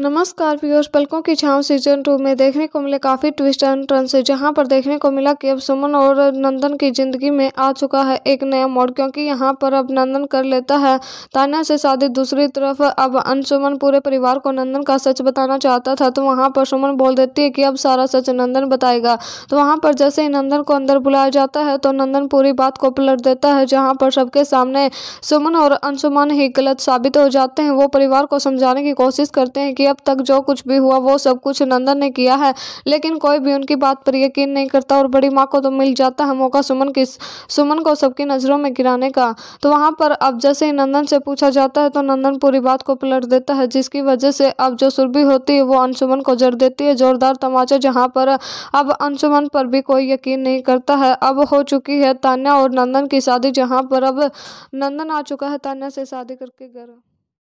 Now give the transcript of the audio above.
नमस्कार व्यूअर्स पलकों की छांव सीजन टू में देखने को मिले काफ़ी ट्विस्ट एंड टर्न से जहां पर देखने को मिला कि अब सुमन और नंदन की ज़िंदगी में आ चुका है एक नया मोड क्योंकि यहां पर अब नंदन कर लेता है ताना से शादी दूसरी तरफ अब अनसुमन पूरे परिवार को नंदन का सच बताना चाहता था तो वहाँ पर सुमन बोल देती है कि अब सारा सच नंदन बताएगा तो वहाँ पर जैसे ही नंदन को अंदर बुलाया जाता है तो नंदन पूरी बात को पलट देता है जहाँ पर सबके सामने सुमन और अनसुमन ही गलत साबित हो जाते हैं वो परिवार को समझाने की कोशिश करते हैं कि अब तक जो कुछ भी हुआ वो सब कुछ नंदन ने किया है लेकिन कोई भी उनकी बात पर यकीन नहीं करता और बड़ी माँ को तो मिल जाता है मौका सुमन की सुमन को सबकी नज़रों में गिराने का तो वहां पर अब जैसे ही नंदन से पूछा जाता है तो नंदन पूरी बात को पलट देता है जिसकी वजह से अब जो सुरभि होती है वो अंशुमन को जड़ देती है जोरदार तमाचा जहाँ पर अब अंशुमन पर भी कोई यकीन नहीं करता है अब हो चुकी है तान्या और नंदन की शादी जहाँ पर अब नंदन आ चुका है तान्या से शादी करके घर